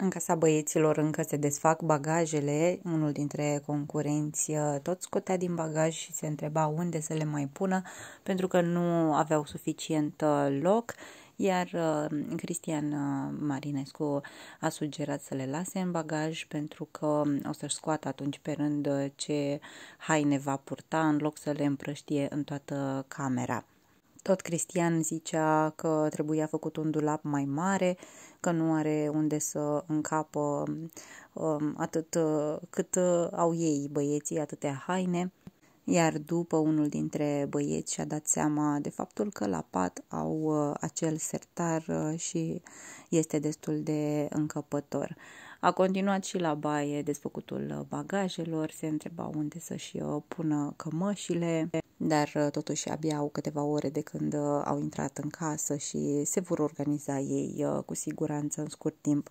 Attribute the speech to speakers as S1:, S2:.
S1: În casa băieților încă se desfac bagajele, unul dintre concurenți uh, tot scotea din bagaj și se întreba unde să le mai pună pentru că nu aveau suficient uh, loc, iar uh, Cristian Marinescu a sugerat să le lase în bagaj pentru că um, o să-și scoată atunci pe rând ce haine va purta în loc să le împrăștie în toată camera. Tot Cristian zicea că trebuia făcut un dulap mai mare, că nu are unde să încapă um, atât uh, cât uh, au ei băieții atâtea haine. Iar după unul dintre băieți și-a dat seama de faptul că la pat au uh, acel sertar și este destul de încăpător. A continuat și la baie desfăcutul uh, bagajelor, se întreba unde să-și uh, pună cămășile, dar uh, totuși abia au câteva ore de când au intrat în casă și se vor organiza ei cu siguranță în scurt timp.